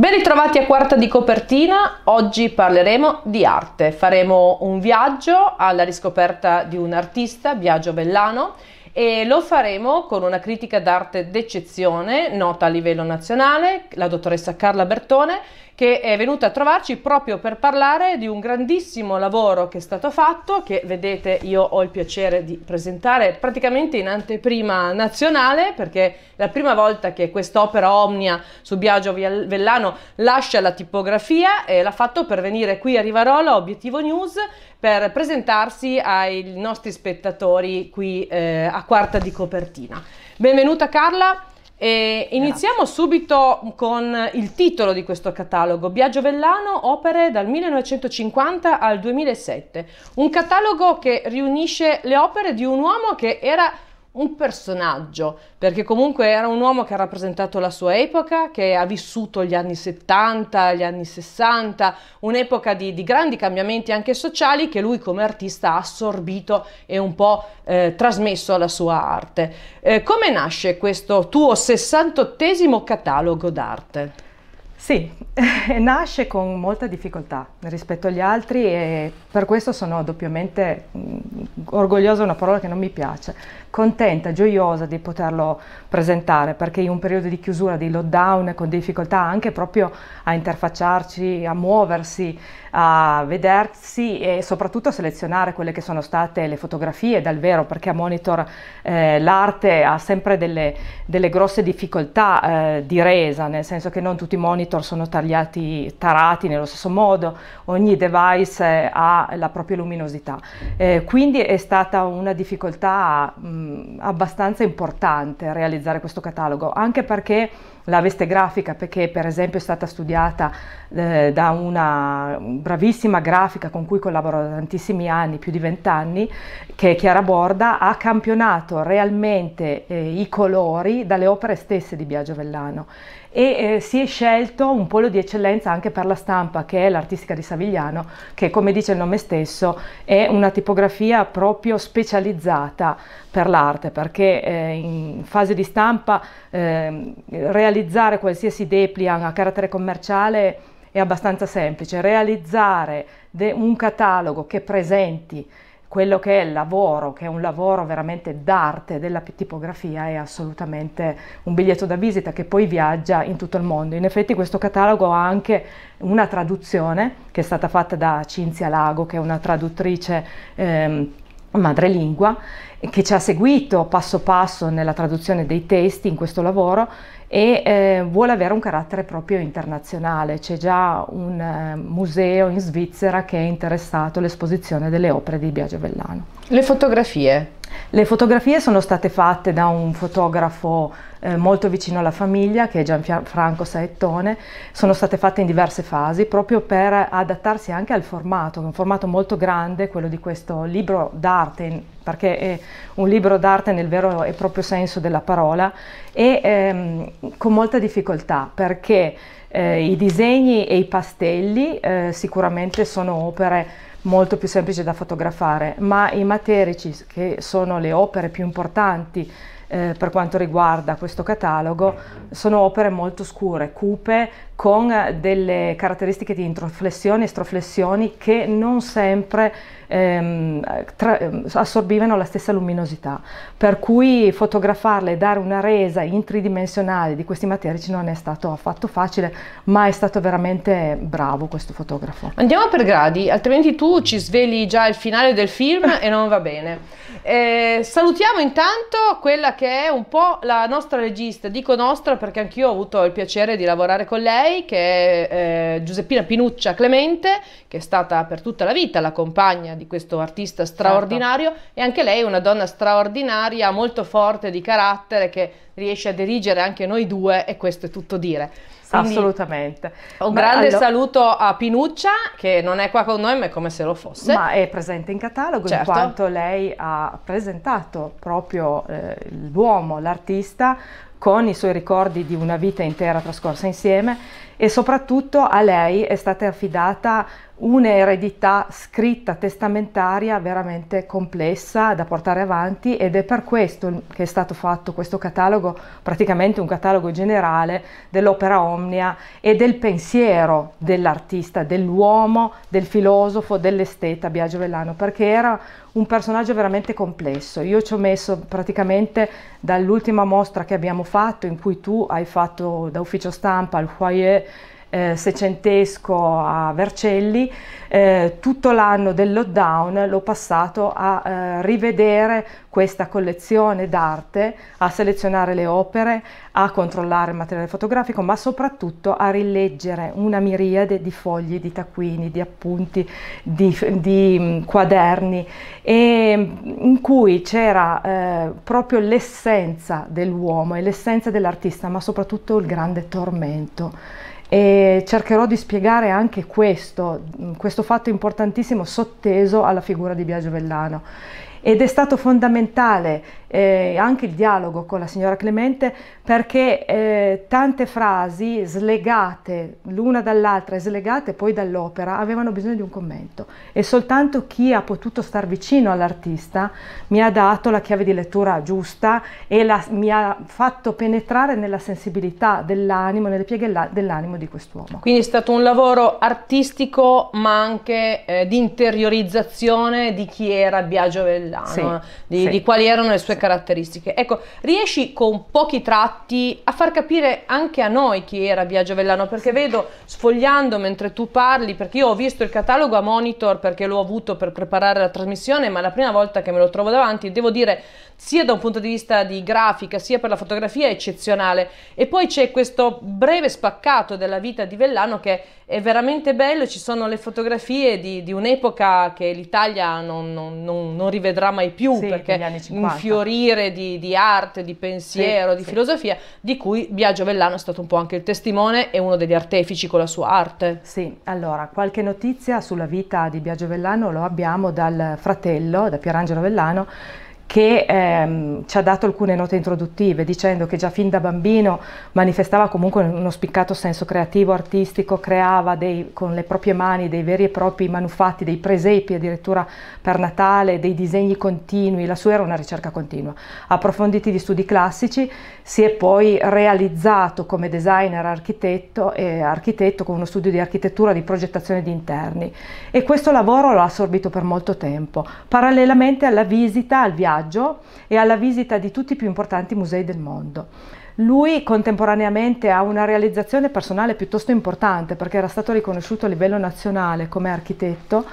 Ben ritrovati a Quarta di Copertina, oggi parleremo di arte, faremo un viaggio alla riscoperta di un artista, Biagio Bellano, e lo faremo con una critica d'arte d'eccezione nota a livello nazionale, la dottoressa Carla Bertone, che è venuta a trovarci proprio per parlare di un grandissimo lavoro che è stato fatto, che vedete io ho il piacere di presentare praticamente in anteprima nazionale, perché è la prima volta che quest'opera Omnia su Biagio Vellano lascia la tipografia e l'ha fatto per venire qui a Rivarola, Obiettivo News, per presentarsi ai nostri spettatori qui eh, a quarta di copertina. Benvenuta Carla. E iniziamo Grazie. subito con il titolo di questo catalogo, Biagio Vellano, opere dal 1950 al 2007, un catalogo che riunisce le opere di un uomo che era un personaggio, perché comunque era un uomo che ha rappresentato la sua epoca, che ha vissuto gli anni 70, gli anni 60, un'epoca di, di grandi cambiamenti anche sociali che lui come artista ha assorbito e un po' eh, trasmesso alla sua arte. Eh, come nasce questo tuo 68 catalogo d'arte? Sì, nasce con molta difficoltà rispetto agli altri e per questo sono doppiamente mm, orgogliosa, una parola che non mi piace, contenta, gioiosa di poterlo presentare perché in un periodo di chiusura, di lockdown, con difficoltà anche proprio a interfacciarci, a muoversi, a vedersi e soprattutto a selezionare quelle che sono state le fotografie dal vero perché a Monitor eh, l'arte ha sempre delle, delle grosse difficoltà eh, di resa, nel senso che non tutti i monitor sono tagliati, tarati nello stesso modo, ogni device eh, ha la propria luminosità. Eh, quindi è stata una difficoltà mh, mm, mh, abbastanza importante realizzare questo catalogo, anche perché la veste grafica, perché per esempio è stata studiata eh, da una bravissima grafica con cui collaboro da tantissimi anni, più di vent'anni, che è Chiara Borda, ha campionato realmente eh, i colori dalle opere stesse di Biagio Vellano e eh, si è scelto un polo di eccellenza anche per la stampa che è l'artistica di Savigliano che come dice il nome stesso è una tipografia proprio specializzata per l'arte perché eh, in fase di stampa eh, realizzare qualsiasi depliant a carattere commerciale è abbastanza semplice, realizzare un catalogo che presenti quello che è il lavoro, che è un lavoro veramente d'arte della tipografia, è assolutamente un biglietto da visita che poi viaggia in tutto il mondo. In effetti questo catalogo ha anche una traduzione che è stata fatta da Cinzia Lago, che è una traduttrice ehm, madrelingua eh, che ci ha seguito passo passo nella traduzione dei testi in questo lavoro e eh, vuole avere un carattere proprio internazionale. C'è già un eh, museo in Svizzera che è interessato all'esposizione delle opere di Biagio Vellano. Le fotografie? Le fotografie sono state fatte da un fotografo eh, molto vicino alla famiglia, che è Gianfranco Saettone, sono state fatte in diverse fasi proprio per adattarsi anche al formato, un formato molto grande, quello di questo libro d'arte, perché è un libro d'arte nel vero e proprio senso della parola, e ehm, con molta difficoltà perché eh, i disegni e i pastelli eh, sicuramente sono opere molto più semplici da fotografare, ma i materici, che sono le opere più importanti eh, per quanto riguarda questo catalogo sono opere molto scure, cupe, con delle caratteristiche di introflessioni e estroflessioni che non sempre ehm, tra, ehm, assorbivano la stessa luminosità, per cui fotografarle e dare una resa in tridimensionale di questi materici non è stato affatto facile, ma è stato veramente bravo questo fotografo. Andiamo per gradi, altrimenti tu ci sveli già il finale del film e non va bene. Eh, salutiamo intanto quella che è un po' la nostra regista, dico nostra perché anch'io ho avuto il piacere di lavorare con lei, che è eh, Giuseppina Pinuccia Clemente, che è stata per tutta la vita la compagna di questo artista certo. straordinario certo. e anche lei è una donna straordinaria, molto forte di carattere che riesce a dirigere anche noi due e questo è tutto dire. Quindi, Assolutamente. Un ma grande allora... saluto a Pinuccia che non è qua con noi ma è come se lo fosse. Ma è presente in catalogo certo. in quanto lei ha presentato proprio eh, l'uomo, l'artista con i suoi ricordi di una vita intera trascorsa insieme e soprattutto a lei è stata affidata un'eredità scritta testamentaria veramente complessa da portare avanti ed è per questo che è stato fatto questo catalogo, praticamente un catalogo generale dell'opera omnia e del pensiero dell'artista, dell'uomo, del filosofo, dell'esteta Biagio Vellano, perché era un personaggio veramente complesso. Io ci ho messo praticamente dall'ultima mostra che abbiamo fatto, in cui tu hai fatto da ufficio stampa al foyer eh, secentesco a Vercelli, eh, tutto l'anno del lockdown l'ho passato a eh, rivedere questa collezione d'arte, a selezionare le opere, a controllare il materiale fotografico, ma soprattutto a rileggere una miriade di fogli, di taccuini, di appunti, di, di mm, quaderni, mm, in cui c'era eh, proprio l'essenza dell'uomo e l'essenza dell'artista, ma soprattutto il grande tormento e cercherò di spiegare anche questo, questo fatto importantissimo sotteso alla figura di Biagio Vellano ed è stato fondamentale eh, anche il dialogo con la signora Clemente perché eh, tante frasi slegate l'una dall'altra e slegate poi dall'opera avevano bisogno di un commento e soltanto chi ha potuto star vicino all'artista mi ha dato la chiave di lettura giusta e la, mi ha fatto penetrare nella sensibilità dell'animo, nelle pieghe dell'animo di quest'uomo. Quindi è stato un lavoro artistico ma anche eh, di interiorizzazione di chi era Biagio Vellone Castellano, sì, di, sì. di, quali erano le sue caratteristiche. Ecco, riesci con pochi tratti a far capire anche a noi chi era Biagio Vellano, perché vedo sfogliando mentre tu parli, perché io ho visto il catalogo a monitor perché l'ho avuto per preparare la trasmissione, ma la prima volta che me lo trovo davanti, devo dire, sia da un punto di vista di grafica sia per la fotografia è eccezionale e poi c'è questo breve spaccato della vita di Vellano che è veramente bello, ci sono le fotografie di, di un'epoca che l'Italia non, non, non, non, rivedrà mai più sì, perché un fiorire di, di, arte, di pensiero, sì, di sì. filosofia di cui Biagio Vellano è stato un po' anche il testimone e uno degli artefici con la sua arte. Sì, allora qualche notizia sulla vita di Biagio Vellano lo abbiamo dal fratello, da Pierangelo Vellano che ehm, ci ha dato alcune note introduttive dicendo che già fin da bambino manifestava comunque uno spiccato senso creativo, artistico, creava dei, con le proprie mani dei veri e propri manufatti, dei presepi addirittura per Natale, dei disegni continui, la sua era una ricerca continua. Approfonditi gli studi classici, si è poi realizzato come designer architetto e architetto con uno studio di architettura di progettazione di interni e questo lavoro l'ha assorbito per molto tempo, parallelamente alla visita, al viaggio viaggio e alla visita di tutti i più importanti musei del mondo. Lui contemporaneamente ha una realizzazione personale piuttosto importante perché era stato riconosciuto a livello nazionale come architetto,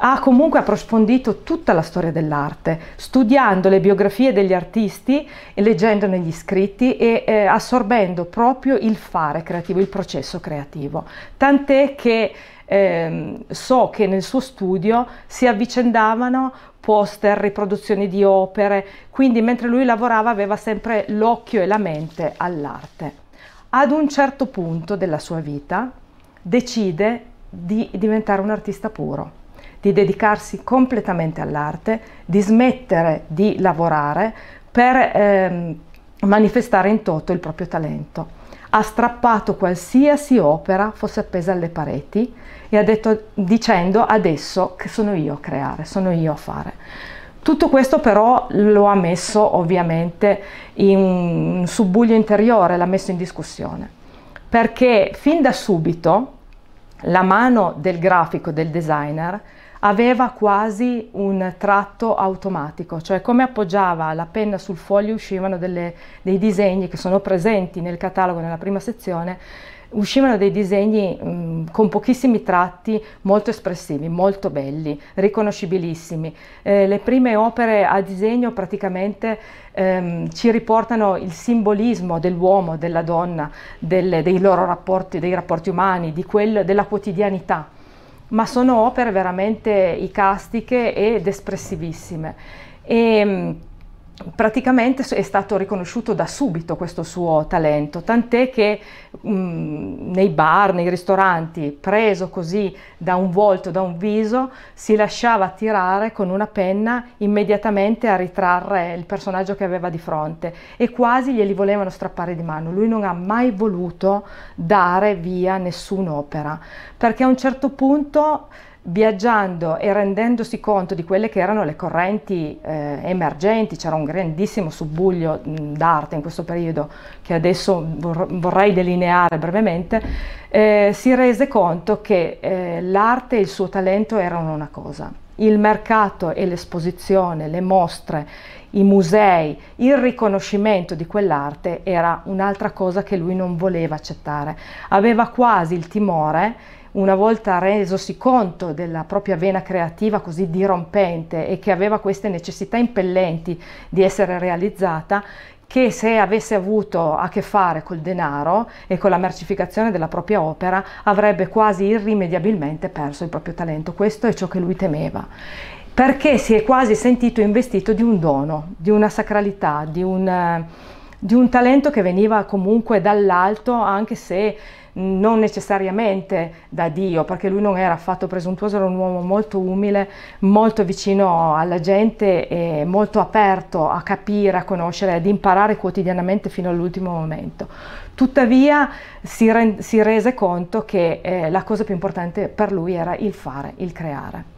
ha comunque approfondito tutta la storia dell'arte, studiando le biografie degli artisti e leggendone gli scritti e eh, assorbendo proprio il fare creativo, il processo creativo. Tant'è che eh, so che nel suo studio si avvicendavano poster, riproduzioni di opere, quindi mentre lui lavorava aveva sempre l'occhio e la mente all'arte. Ad un certo punto della sua vita decide di diventare un artista puro, di dedicarsi completamente all'arte, di smettere di lavorare per ehm, manifestare in toto il proprio talento ha strappato qualsiasi opera fosse appesa alle pareti e ha detto, dicendo adesso che sono io a creare, sono io a fare. Tutto questo però lo ha messo ovviamente in un subbuglio interiore, l'ha messo in discussione, perché fin da subito la mano del grafico, del designer, aveva quasi un tratto automatico, cioè come appoggiava la penna sul foglio uscivano delle, dei disegni che sono presenti nel catalogo nella prima sezione, uscivano dei disegni mh, con pochissimi tratti molto espressivi, molto belli, riconoscibilissimi. Eh, le prime opere a disegno praticamente ehm, ci riportano il simbolismo dell'uomo, della donna, delle, dei loro rapporti, dei rapporti umani, quel, della quotidianità ma sono opere veramente icastiche ed espressivissime. E, ehm, praticamente è stato riconosciuto da subito questo suo talento, tant'è che mh, mm, nei bar, nei ristoranti, preso così da un volto, da un viso, si lasciava tirare con una penna immediatamente a ritrarre il personaggio che aveva di fronte e quasi glieli volevano strappare di mano. Lui non ha mai voluto dare via nessun'opera, perché a un certo punto viaggiando e rendendosi conto di quelle che erano le correnti eh, emergenti, c'era un grandissimo subbuglio mm, d'arte in questo periodo che adesso vorrei delineare brevemente, eh, si rese conto che eh, l'arte e il suo talento erano una cosa, il mercato e l'esposizione, le mostre, i musei, il riconoscimento di quell'arte era un'altra cosa che lui non voleva accettare, aveva quasi il timore una volta resosi conto della propria vena creativa così dirompente e che aveva queste necessità impellenti di essere realizzata, che se avesse avuto a che fare col denaro e con la mercificazione della propria opera avrebbe quasi irrimediabilmente perso il proprio talento. Questo è ciò che lui temeva perché si è quasi sentito investito di un dono, di una sacralità, di un, eh, di un talento che veniva comunque dall'alto, anche se non necessariamente da Dio, perché lui non era affatto presuntuoso, era un uomo molto umile, molto vicino alla gente e molto aperto a capire, a conoscere, ad imparare quotidianamente fino all'ultimo momento. Tuttavia si, re si rese conto che eh, la cosa più importante per lui era il fare, il creare.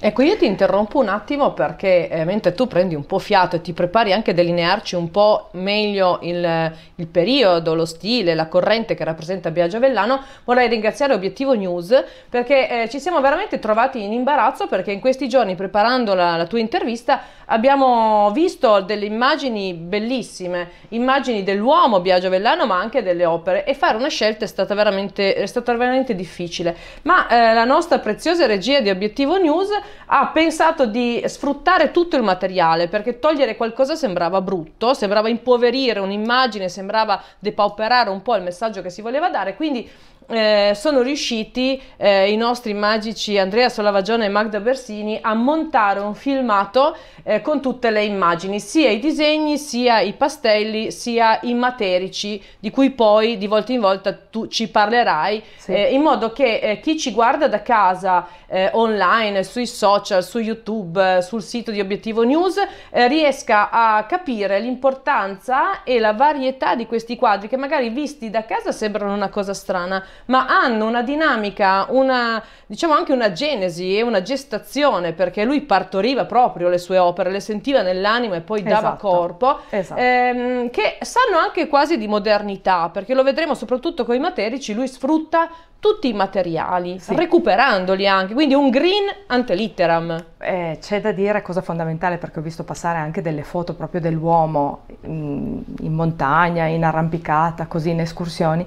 Ecco, io ti interrompo un attimo perché eh, mentre tu prendi un po' fiato e ti prepari anche a delinearci un po' meglio il, il periodo, lo stile, la corrente che rappresenta Biagio Vellano, vorrei ringraziare Obiettivo News perché eh, ci siamo veramente trovati in imbarazzo perché in questi giorni preparando la, la tua intervista abbiamo visto delle immagini bellissime, immagini dell'uomo Biagio Vellano ma anche delle opere e fare una scelta è stata veramente, è stata veramente difficile. Ma eh, la nostra preziosa regia di Obiettivo News ha pensato di sfruttare tutto il materiale perché togliere qualcosa sembrava brutto, sembrava impoverire un'immagine, sembrava depauperare un po' il messaggio che si voleva dare, quindi eh, sono riusciti eh, i nostri magici Andrea Solavagione e Magda Bersini a montare un filmato eh, con tutte le immagini, sia i disegni, sia i pastelli, sia i materici, di cui poi di volta in volta tu ci parlerai, sì. Eh, in modo che eh, chi ci guarda da casa eh, online, sui social, su YouTube, sul sito di Obiettivo News, riesca a capire l'importanza e la varietà di questi quadri che magari visti da casa sembrano una cosa strana, ma hanno una dinamica, una, diciamo anche una genesi e una gestazione, perché lui partoriva proprio le sue opere, le sentiva nell'anima e poi dava esatto. corpo, esatto. Ehm, che sanno anche quasi di modernità, perché lo vedremo soprattutto con i materici, lui sfrutta tutti i materiali, sì. recuperandoli anche, quindi un green ante litteram. Eh, c'è da dire cosa fondamentale perché ho visto passare anche delle foto proprio dell'uomo in, in montagna, in arrampicata, così in escursioni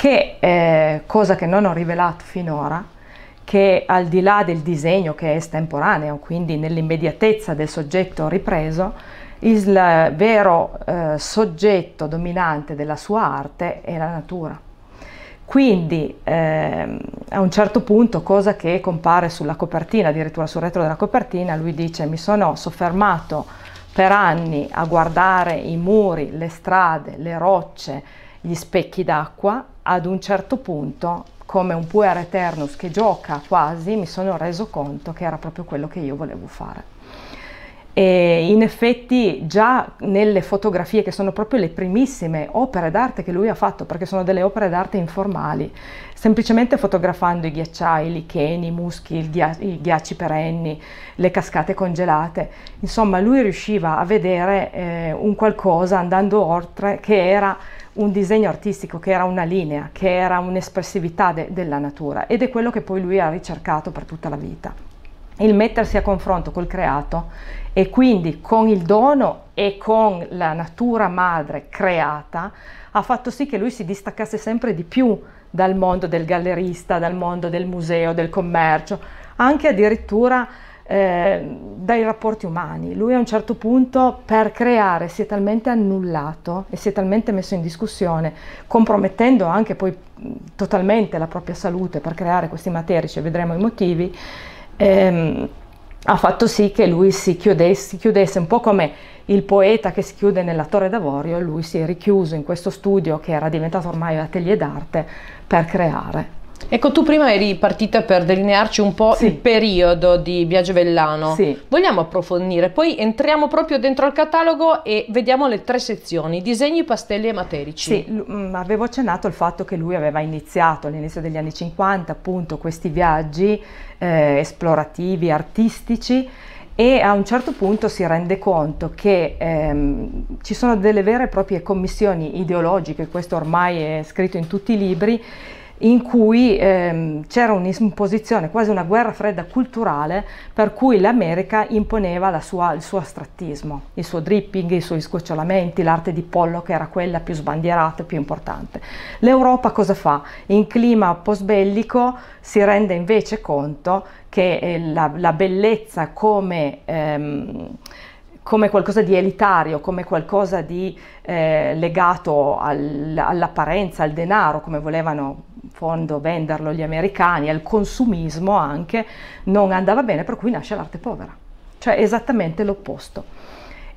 che, eh, cosa che non ho rivelato finora, che al di là del disegno che è estemporaneo, quindi nell'immediatezza del soggetto ripreso, il vero eh, soggetto dominante della sua arte è la natura. Quindi eh, a un certo punto, cosa che compare sulla copertina, addirittura sul retro della copertina, lui dice mi sono soffermato per anni a guardare i muri, le strade, le rocce, gli specchi d'acqua, ad un certo punto, come un puer eternus che gioca quasi, mi sono reso conto che era proprio quello che io volevo fare. E in effetti già nelle fotografie che sono proprio le primissime opere d'arte che lui ha fatto, perché sono delle opere d'arte informali, semplicemente fotografando i ghiacciai, i licheni, i muschi, i ghiacci perenni, le cascate congelate, insomma lui riusciva a vedere eh, un qualcosa andando oltre che era un disegno artistico che era una linea, che era un'espressività de della natura ed è quello che poi lui ha ricercato per tutta la vita. Il mettersi a confronto col creato e quindi con il dono e con la natura madre creata ha fatto sì che lui si distaccasse sempre di più dal mondo del gallerista, dal mondo del museo, del commercio, anche addirittura Ehm, dai rapporti umani. Lui a un certo punto per creare si è talmente annullato e si è talmente messo in discussione, compromettendo anche poi totalmente la propria salute per creare questi materici, cioè vedremo i motivi, ehm, ha fatto sì che lui si chiudesse, si chiudesse, un po' come il poeta che si chiude nella torre d'avorio, lui si è richiuso in questo studio che era diventato ormai atelier d'arte per creare. Ecco, tu prima eri partita per delinearci un po' sì. il periodo di Biagio Vellano. Sì. Vogliamo approfondire, poi entriamo proprio dentro al catalogo e vediamo le tre sezioni, disegni, pastelli e materici. Sì, mm, avevo accennato il fatto che lui aveva iniziato all'inizio degli anni 50 appunto questi viaggi eh, esplorativi, artistici e a un certo punto si rende conto che ehm, ci sono delle vere e proprie commissioni ideologiche, questo ormai è scritto in tutti i libri, in cui ehm, c'era un'imposizione, quasi una guerra fredda culturale, per cui l'America imponeva la sua, il suo astrattismo, il suo dripping, i suoi sgocciolamenti, l'arte di Pollo che era quella più sbandierata, e più importante. L'Europa cosa fa? In clima post-bellico si rende invece conto che eh, la, la, bellezza come... Ehm, come qualcosa di elitario, come qualcosa di eh, legato al, all'apparenza, al denaro, come volevano in fondo venderlo gli americani, al consumismo anche, non andava bene, per cui nasce l'arte povera, cioè esattamente l'opposto.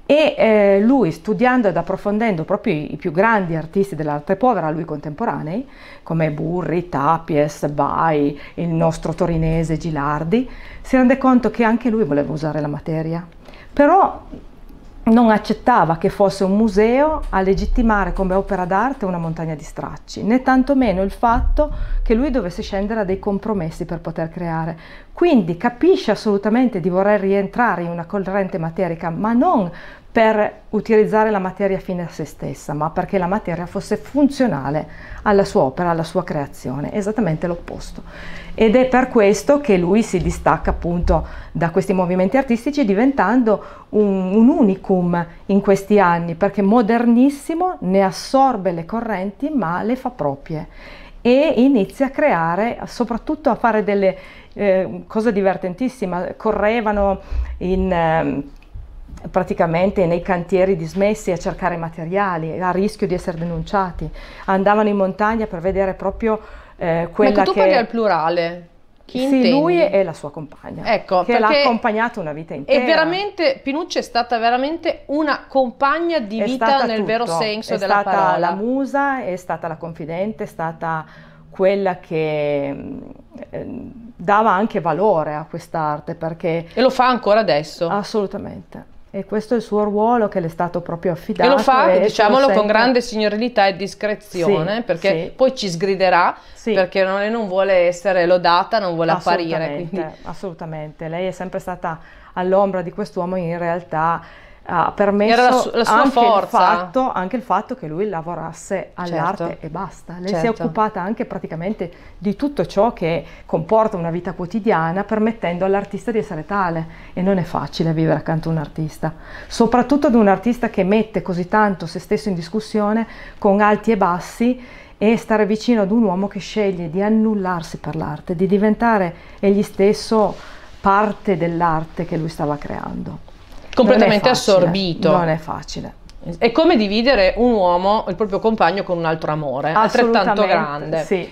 E eh, lui, studiando ed approfondendo proprio i, più grandi artisti dell'arte povera, lui contemporanei, come Burri, Tapies, Bai, il nostro torinese Gilardi, si rende conto che anche lui voleva usare la materia però non accettava che fosse un museo a legittimare come opera d'arte una montagna di stracci, né tantomeno il fatto che lui dovesse scendere a dei compromessi per poter creare. Quindi capisce assolutamente di voler rientrare in una corrente materica, ma non per utilizzare la materia fine a se stessa, ma perché la materia fosse funzionale alla sua opera, alla sua creazione, esattamente l'opposto. Ed è per questo che lui si distacca appunto da questi movimenti artistici diventando un, un unicum in questi anni, perché modernissimo ne assorbe le correnti ma le fa proprie e inizia a creare, soprattutto a fare delle eh, cose divertentissime, correvano in... Eh, praticamente nei cantieri dismessi a cercare materiali a rischio di essere denunciati, andavano in montagna per vedere proprio eh, quella ecco, tu che... parli al plurale. Chi sì, intendi? lui e la sua compagna, ecco, che l'ha accompagnata una vita intera. E veramente, Pinucci è stata veramente una compagna di è vita nel tutto. vero senso è della parola. È stata la musa, è stata la confidente, è stata quella che ehm, dava anche valore a quest'arte perché... E lo fa ancora adesso? Assolutamente. E questo è il suo ruolo che le è stato proprio affidato. E lo fa, e diciamolo, con grande signorilità e discrezione, sì, perché sì. poi ci sgriderà, sì. perché non, non, vuole essere lodata, non vuole assolutamente, apparire. Quindi. Assolutamente, lei è sempre stata all'ombra di quest'uomo, in realtà ha permesso Era la, su- la sua anche, forza. Il fatto, anche il fatto che lui lavorasse all'arte certo. e basta. Lei certo. si è certo. occupata anche praticamente di tutto ciò che comporta una vita quotidiana permettendo all'artista di essere tale e non è facile vivere accanto a un artista, soprattutto ad un artista che mette così tanto se stesso in discussione con alti e bassi e stare vicino ad un uomo che sceglie di annullarsi per l'arte, di diventare egli stesso parte dell'arte che lui stava creando completamente non assorbito. Non è facile. È come dividere un uomo, il proprio compagno, con un altro amore, altrettanto grande. Sì.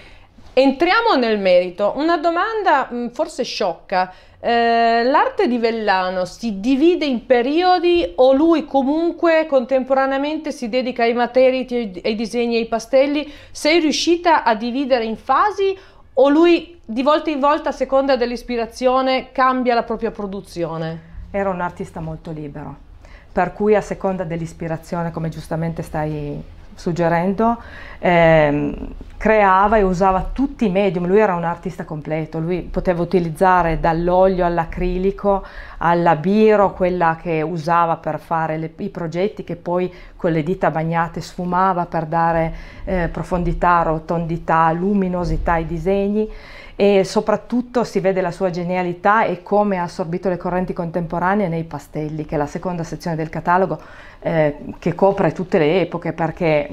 Entriamo nel merito. Una domanda mm, forse sciocca. Eh, l'arte di Vellano si divide in periodi o lui comunque contemporaneamente si dedica ai materiti, ai disegni, ai pastelli? Sei riuscita a dividere in fasi o lui di volta in volta a seconda dell'ispirazione cambia la propria produzione? era un artista molto libero, per cui a seconda dell'ispirazione, come giustamente stai suggerendo, ehm, creava e usava tutti i medium, lui era un artista completo, lui poteva utilizzare dall'olio all'acrilico alla biro, quella che usava per fare le, i progetti che poi con le dita bagnate sfumava per dare eh, profondità, rotondità, luminosità ai disegni e soprattutto si vede la sua genialità e come ha assorbito le correnti contemporanee nei pastelli, che è la seconda sezione del catalogo eh, che copre tutte le epoche perché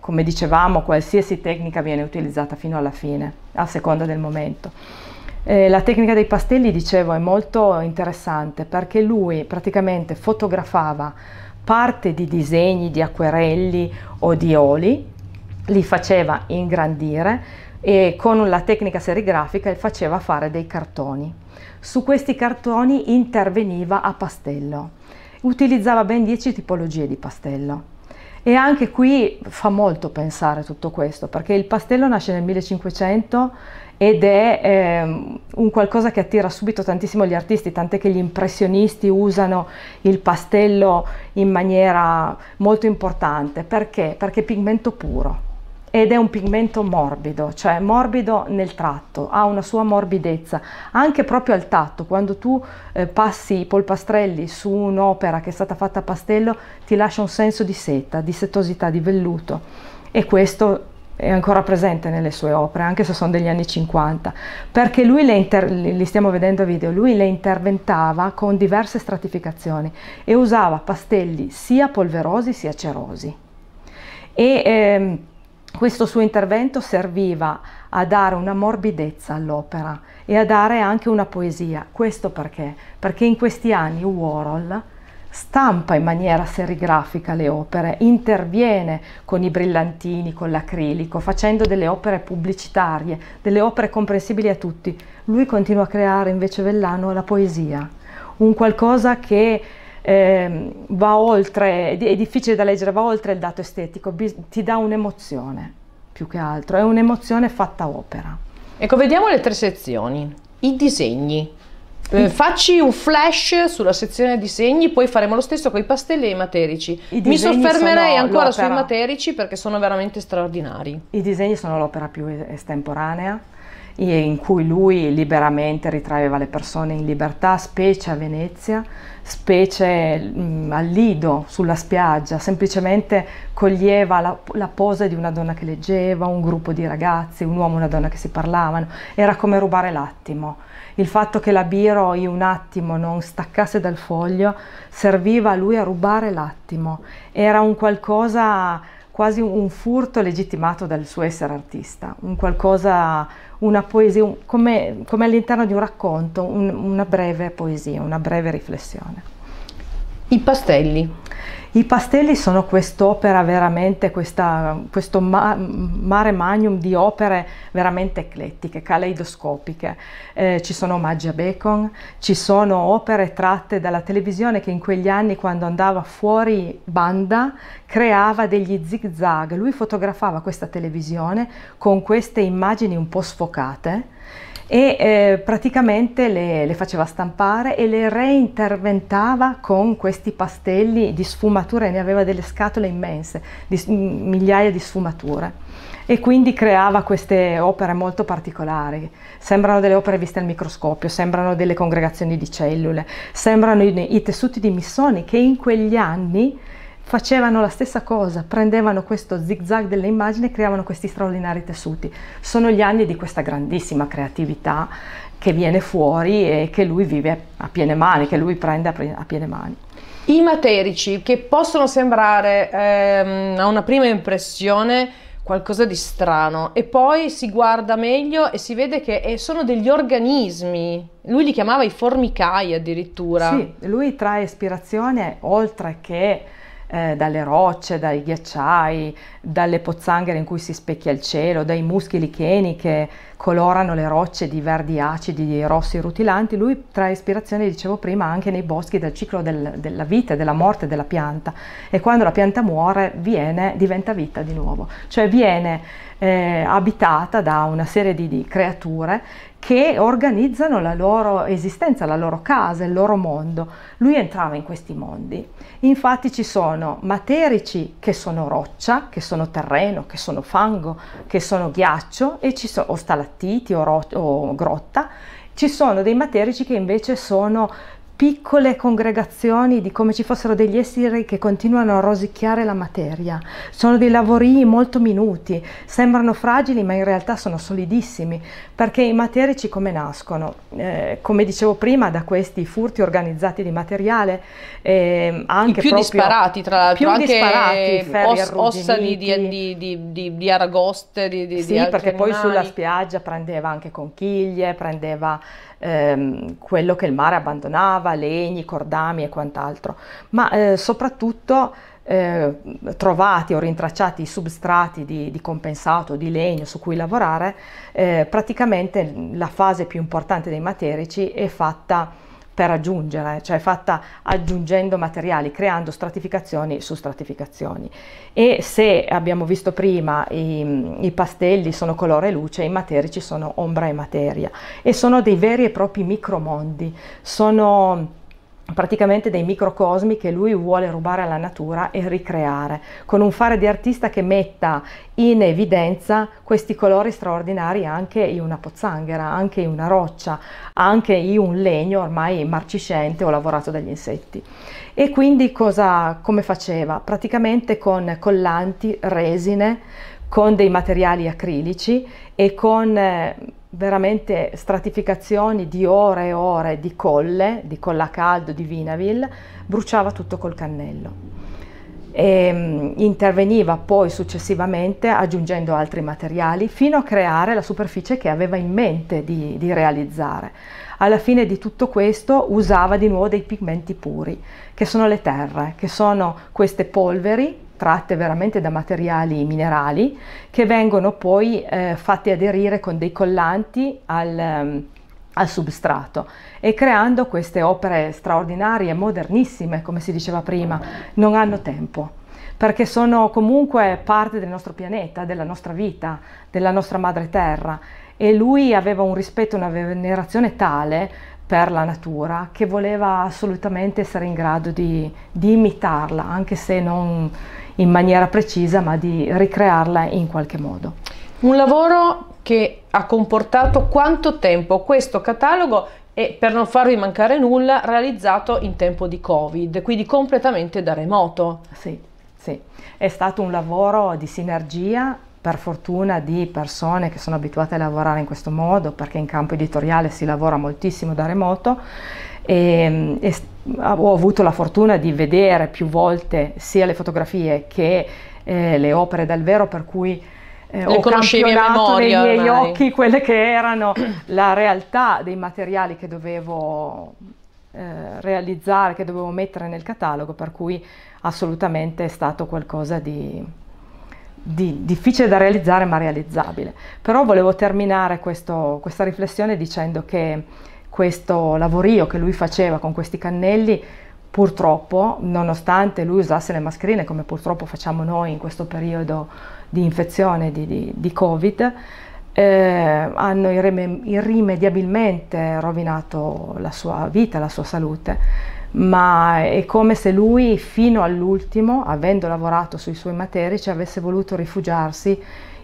come dicevamo qualsiasi tecnica viene utilizzata fino alla fine, a seconda del momento. Eh, la tecnica dei pastelli, dicevo, è molto interessante perché lui praticamente fotografava parte di disegni di acquerelli o di oli, li faceva ingrandire, e con la tecnica serigrafica faceva fare dei cartoni. Su questi cartoni interveniva a pastello, utilizzava ben 10 tipologie di pastello. E anche qui fa molto pensare tutto questo, perché il pastello nasce nel 1500 ed è eh, un qualcosa che attira subito tantissimo gli artisti, tant'è che gli impressionisti usano il pastello in maniera molto importante. Perché? Perché è pigmento puro ed è un pigmento morbido, cioè morbido nel tratto, ha una sua morbidezza, anche proprio al tatto, quando tu eh, passi i polpastrelli su un'opera che è stata fatta a pastello ti lascia un senso di seta, di setosità, di velluto e questo è ancora presente nelle sue opere, anche se sono degli anni 50, perché lui le, inter- li stiamo vedendo a video, lui le interventava con diverse stratificazioni e usava pastelli sia polverosi sia cerosi. E, ehm, questo suo intervento serviva a dare una morbidezza all'opera e a dare anche una poesia. Questo perché? Perché in questi anni Warhol stampa in maniera serigrafica le opere, interviene con i brillantini, con l'acrilico, facendo delle opere pubblicitarie, delle opere comprensibili a tutti. Lui continua a creare invece Vellano la poesia, un qualcosa che eh, va oltre, è difficile da leggere, va oltre il dato estetico, ti dà un'emozione più che altro, è un'emozione fatta opera. Ecco, vediamo le tre sezioni. I disegni. Eh, facci un flash sulla sezione disegni, poi faremo lo stesso con i pastelli e i materici. I Mi soffermerei ancora sui materici perché sono veramente straordinari. I disegni sono l'opera più estemporanea in cui lui liberamente ritraeva le persone in libertà, specie a Venezia, specie mh, al Lido, sulla spiaggia, semplicemente coglieva la, la posa di una donna che leggeva, un gruppo di ragazzi, un uomo e una donna che si parlavano, era come rubare l'attimo. Il fatto che la Biro in un attimo non staccasse dal foglio serviva a lui a rubare l'attimo, era un qualcosa quasi un furto legittimato dal suo essere artista, un qualcosa, una poesia, un, come, come all'interno di un racconto, un, una breve poesia, una breve riflessione. I pastelli. I pastelli sono quest'opera veramente, questa, questo ma, mare magnum di opere veramente eclettiche, caleidoscopiche. Eh, ci sono omaggi a Bacon, ci sono opere tratte dalla televisione che in quegli anni quando andava fuori banda creava degli zigzag. Lui fotografava questa televisione con queste immagini un po' sfocate e eh, praticamente le, le, faceva stampare e le reinterventava con questi pastelli di sfumature, ne aveva delle scatole immense, di, migliaia di sfumature e quindi creava queste opere molto particolari. Sembrano delle opere viste al microscopio, sembrano delle congregazioni di cellule, sembrano i, i tessuti di missoni che in quegli anni facevano la stessa cosa, prendevano questo zigzag delle immagini e creavano questi straordinari tessuti. Sono gli anni di questa grandissima creatività che viene fuori e che lui vive a piene mani, che lui prende a piene mani. I materici che possono sembrare ehm, a una prima impressione qualcosa di strano e poi si guarda meglio e si vede che eh, sono degli organismi. Lui li chiamava i formicai addirittura. Sì, lui trae ispirazione oltre che eh, dalle rocce, dai ghiacciai, dalle pozzanghere in cui si specchia il cielo, dai muschi licheni che colorano le rocce di verdi acidi, di rossi rutilanti. Lui trae ispirazione, dicevo prima, anche nei boschi dal ciclo del, della vita, della morte della pianta. E quando la pianta muore, viene, diventa vita di nuovo. Cioè viene eh, abitata da una serie di, di creature che organizzano la loro esistenza, la loro casa, il loro mondo. Lui entrava in questi mondi. Infatti ci sono materici che sono roccia, che sono terreno, che sono fango, che sono ghiaccio sono, o stalattiti o, o grotta. Ci sono dei materici che invece sono piccole congregazioni di come ci fossero degli esseri che continuano a rosicchiare la materia. Sono dei lavori molto minuti, sembrano fragili ma in realtà sono solidissimi perché i materici come nascono? Eh, come dicevo prima da questi furti organizzati di materiale eh, anche I più disparati tra l'altro, più anche disparati, os, ossa di, di, di, di, aragoste, di, di, sì, perché poi sulla spiaggia prendeva anche conchiglie, prendeva ehm, quello che il mare abbandonava, legni, cordami e quant'altro, ma eh, soprattutto eh, trovati o rintracciati i substrati di, di, compensato, di legno su cui lavorare, eh, praticamente la fase più importante dei materici è fatta per aggiungere, cioè fatta aggiungendo materiali, creando stratificazioni su stratificazioni. E se abbiamo visto prima i, i pastelli sono colore e luce, i materici sono ombra e materia e sono dei veri e propri micromondi, sono praticamente dei microcosmi che lui vuole rubare alla natura e ricreare, con un fare di artista che metta in evidenza questi colori straordinari anche in una pozzanghera, anche in una roccia, anche in un legno ormai marciscente o lavorato dagli insetti. E quindi cosa, come faceva? Praticamente con collanti, resine, con dei materiali acrilici e con eh, veramente stratificazioni di ore e ore di colle, di colla caldo, di vinavil, bruciava tutto col cannello. E, ehm, interveniva poi successivamente aggiungendo altri materiali fino a creare la superficie che aveva in mente di, di realizzare. Alla fine di tutto questo usava di nuovo dei pigmenti puri, che sono le terre, che sono queste polveri tratte veramente da materiali minerali che vengono poi eh, fatte aderire con dei collanti al, ehm, al substrato e creando queste opere straordinarie, modernissime, come si diceva prima, non hanno tempo perché sono comunque parte del nostro pianeta, della nostra vita, della nostra madre terra e lui aveva un rispetto, una venerazione tale per la natura che voleva assolutamente essere in grado di, di imitarla, anche se non, in maniera precisa, ma di ricrearla in qualche modo. Un lavoro che ha comportato quanto tempo questo catalogo e per non farvi mancare nulla realizzato in tempo di Covid, quindi completamente da remoto. Sì, sì, è stato un lavoro di sinergia per fortuna di persone che sono abituate a lavorare in questo modo, perché in campo editoriale si lavora moltissimo da remoto, Ehm, e, e ah, ho avuto la fortuna di vedere più volte sia le fotografie che eh, le opere dal vero, per cui eh, ho campionato nei miei ormai. occhi quelle che erano la realtà dei materiali che dovevo eh, realizzare, che dovevo mettere nel catalogo, per cui assolutamente è stato qualcosa di, di difficile da realizzare ma realizzabile. Però volevo terminare questo, questa riflessione dicendo che questo lavorio che lui faceva con questi cannelli, purtroppo, nonostante lui usasse le mascherine, come purtroppo facciamo noi in questo periodo di infezione di, di, di Covid, eh, hanno irrimediabilmente rovinato la sua vita, la sua salute, ma è come se lui fino all'ultimo, avendo lavorato sui suoi materici, avesse voluto rifugiarsi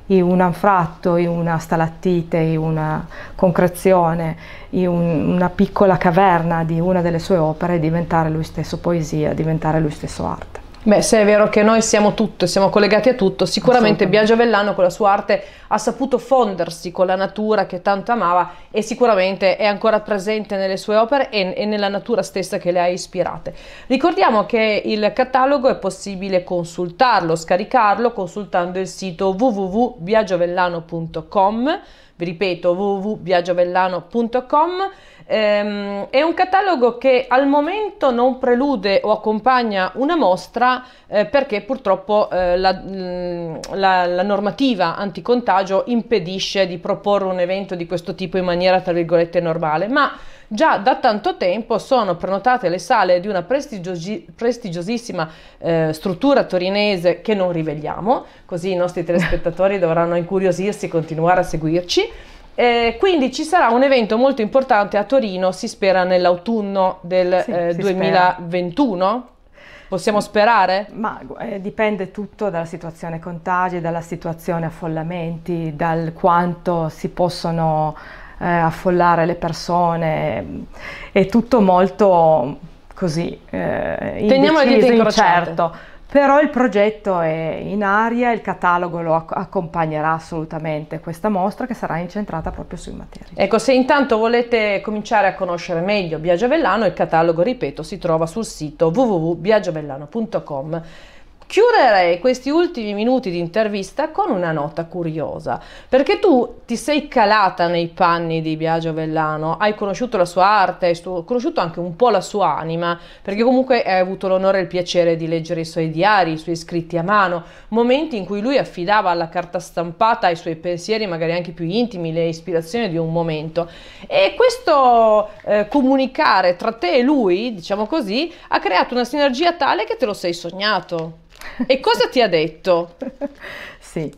in un anfratto, in una stalattite, in una concrezione, in un, una piccola caverna di una delle sue opere, diventare lui stesso poesia, diventare lui stesso arte. Beh, se è vero che noi siamo tutto e siamo collegati a tutto, sicuramente Biagio Vellano con la sua arte ha saputo fondersi con la natura che tanto amava e sicuramente è ancora presente nelle sue opere e, e nella natura stessa che le ha ispirate. Ricordiamo che il catalogo è possibile consultarlo, scaricarlo consultando il sito www.biagiovellano.com vi ripeto www.biagiovellano.com Ehm, è un catalogo che al momento non prelude o accompagna una mostra eh, perché purtroppo eh, la, mm, la, la, normativa anticontagio impedisce di proporre un evento di questo tipo in maniera tra virgolette normale, ma già da tanto tempo sono prenotate le sale di una prestigiosi prestigiosissima eh, struttura torinese che non riveliamo, così i nostri telespettatori dovranno incuriosirsi e continuare a seguirci. Eh, quindi ci sarà un evento molto importante a Torino, si spera nell'autunno del sì, eh, 2021. Spera. Possiamo sperare? Ma eh, dipende tutto dalla situazione contagi, dalla situazione affollamenti, dal quanto si possono eh, affollare le persone. È tutto molto così. Eh, Teniamo le dita incrociate. Incerto però il progetto è in aria, il catalogo lo accompagnerà assolutamente questa mostra che sarà incentrata proprio sui materiali. Ecco, se intanto volete cominciare a conoscere meglio Biagio Vellano, il catalogo, ripeto, si trova sul sito www.biagiavellano.com. Chiuderei questi ultimi minuti di intervista con una nota curiosa, perché tu ti sei calata nei panni di Biagio Vellano, hai conosciuto la sua arte, hai conosciuto anche un po' la sua anima, perché comunque hai avuto l'onore e il piacere di leggere i suoi diari, i suoi scritti a mano, momenti in cui lui affidava alla carta stampata i suoi pensieri, magari anche più intimi, le ispirazioni di un momento. E questo eh, comunicare tra te e lui, diciamo così, ha creato una sinergia tale che te lo sei sognato. E cosa ti ha detto? sì,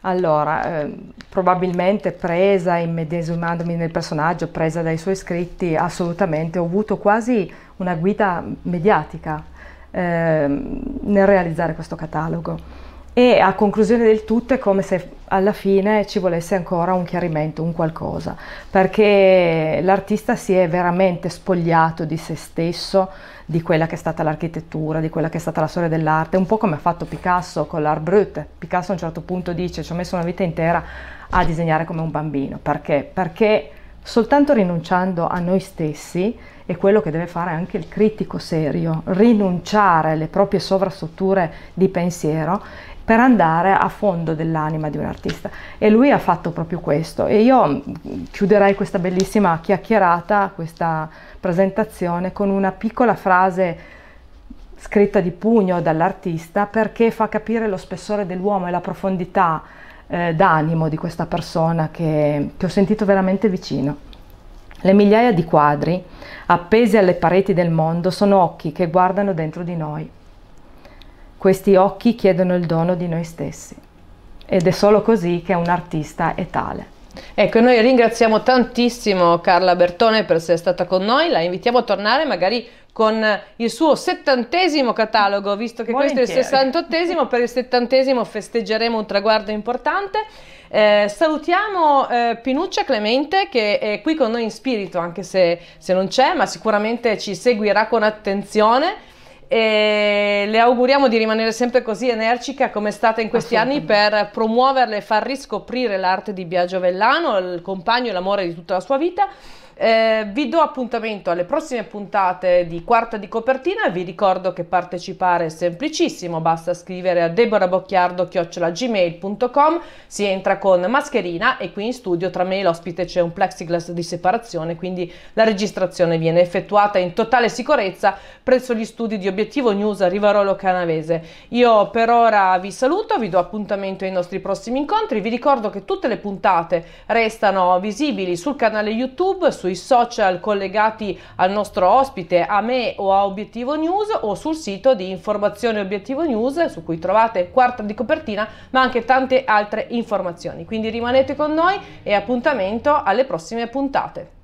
allora, eh, probabilmente presa, immedesimandomi nel personaggio, presa dai suoi scritti, assolutamente, ho avuto quasi una guida mediatica eh, nel realizzare questo catalogo. E a conclusione del tutto è come se alla fine ci volesse ancora un chiarimento, un qualcosa, perché l'artista si è veramente spogliato di se stesso, di quella che è stata l'architettura, di quella che è stata la storia dell'arte, un po' come ha fatto Picasso con l'Art Brut. Picasso a un certo punto dice ci ho messo una vita intera a disegnare come un bambino, perché? Perché soltanto rinunciando a noi stessi è quello che deve fare anche il critico serio, rinunciare alle proprie sovrastrutture di pensiero per andare a fondo dell'anima di un artista e lui ha fatto proprio questo e io mm, chiuderei questa bellissima chiacchierata, questa presentazione con una piccola frase scritta di pugno dall'artista perché fa capire lo spessore dell'uomo e la profondità eh, d'animo di questa persona che, che ho sentito veramente vicino. Le migliaia di quadri appesi alle pareti del mondo sono occhi che guardano dentro di noi. Questi occhi chiedono il dono di noi stessi ed è solo così che un artista è tale. Ecco, noi ringraziamo tantissimo Carla Bertone per essere stata con noi, la invitiamo a tornare magari con il suo settantesimo catalogo, visto che Volentieri. questo è il sessantottesimo, per il settantesimo festeggeremo un traguardo importante. Eh, salutiamo eh, Pinuccia Clemente che è qui con noi in spirito, anche se, se non c'è, ma sicuramente ci seguirà con attenzione e le auguriamo di rimanere sempre così energica come è stata in questi anni per promuoverle e far riscoprire l'arte di Biagio Vellano, il compagno e l'amore di tutta la sua vita. Eh, vi do appuntamento alle prossime puntate di Quarta di Copertina. Vi ricordo che partecipare è semplicissimo, basta scrivere a deborabocchiardo.gmail.com, si entra con mascherina e qui in studio tra me e l'ospite c'è un plexiglass di separazione, quindi la registrazione viene effettuata in totale sicurezza presso gli studi di Obiettivo News a Rivarolo Canavese. Io per ora vi saluto, vi do appuntamento ai nostri prossimi incontri, vi ricordo che tutte le puntate restano visibili sul canale YouTube, su sui social collegati al nostro ospite, a me o a Obiettivo News o sul sito di Informazione Obiettivo News su cui trovate quarta di copertina ma anche tante altre informazioni. Quindi rimanete con noi e appuntamento alle prossime puntate.